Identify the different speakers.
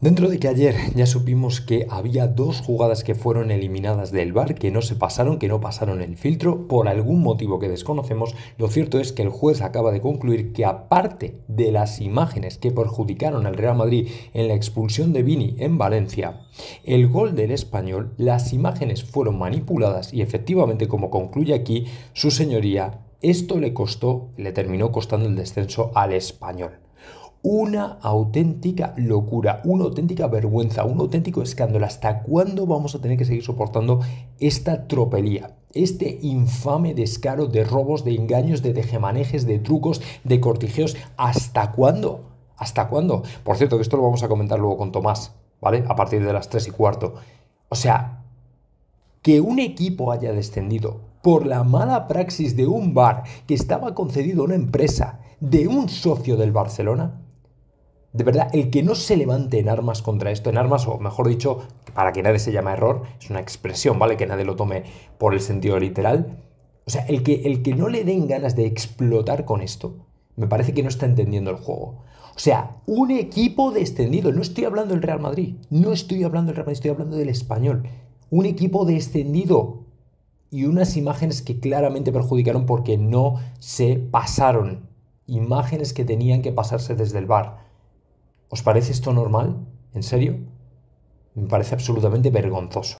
Speaker 1: Dentro de que ayer ya supimos que había dos jugadas que fueron eliminadas del VAR, que no se pasaron, que no pasaron el filtro, por algún motivo que desconocemos, lo cierto es que el juez acaba de concluir que aparte de las imágenes que perjudicaron al Real Madrid en la expulsión de Vini en Valencia, el gol del español, las imágenes fueron manipuladas y efectivamente, como concluye aquí, su señoría, esto le costó, le terminó costando el descenso al español una auténtica locura, una auténtica vergüenza, un auténtico escándalo. ¿Hasta cuándo vamos a tener que seguir soportando esta tropelía? Este infame descaro de robos, de engaños, de tejemanejes, de trucos, de cortijeos. ¿Hasta cuándo? ¿Hasta cuándo? Por cierto, que esto lo vamos a comentar luego con Tomás, ¿vale? A partir de las 3 y cuarto. O sea, que un equipo haya descendido por la mala praxis de un bar que estaba concedido a una empresa de un socio del Barcelona, de verdad, el que no se levante en armas contra esto, en armas, o mejor dicho, para que nadie se llame error, es una expresión, ¿vale? Que nadie lo tome por el sentido literal. O sea, el que, el que no le den ganas de explotar con esto, me parece que no está entendiendo el juego. O sea, un equipo descendido, no estoy hablando del Real Madrid, no estoy hablando del Real Madrid, estoy hablando del español. Un equipo descendido y unas imágenes que claramente perjudicaron porque no se pasaron. Imágenes que tenían que pasarse desde el bar ¿Os parece esto normal? ¿En serio? Me parece absolutamente vergonzoso.